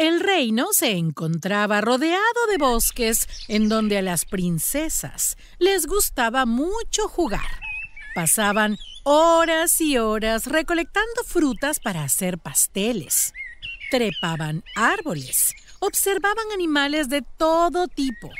El reino se encontraba rodeado de bosques en donde a las princesas les gustaba mucho jugar. Pasaban horas y horas recolectando frutas para hacer pasteles. Trepaban árboles, observaban animales de todo tipo.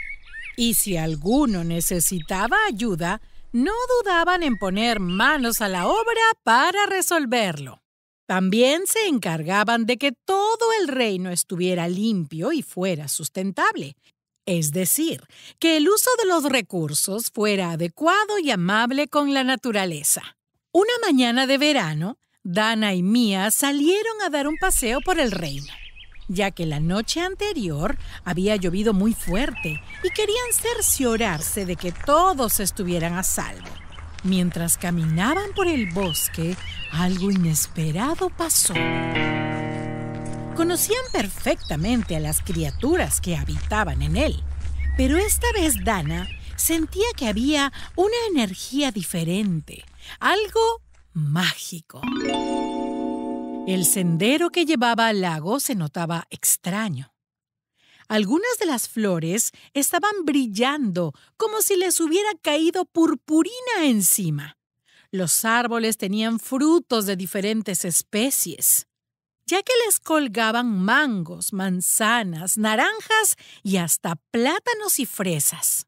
Y si alguno necesitaba ayuda, no dudaban en poner manos a la obra para resolverlo. También se encargaban de que todo el reino estuviera limpio y fuera sustentable, es decir, que el uso de los recursos fuera adecuado y amable con la naturaleza. Una mañana de verano, Dana y Mia salieron a dar un paseo por el reino, ya que la noche anterior había llovido muy fuerte y querían cerciorarse de que todos estuvieran a salvo. Mientras caminaban por el bosque, algo inesperado pasó. Conocían perfectamente a las criaturas que habitaban en él, pero esta vez Dana sentía que había una energía diferente, algo mágico. El sendero que llevaba al lago se notaba extraño. Algunas de las flores estaban brillando como si les hubiera caído purpurina encima. Los árboles tenían frutos de diferentes especies, ya que les colgaban mangos, manzanas, naranjas y hasta plátanos y fresas.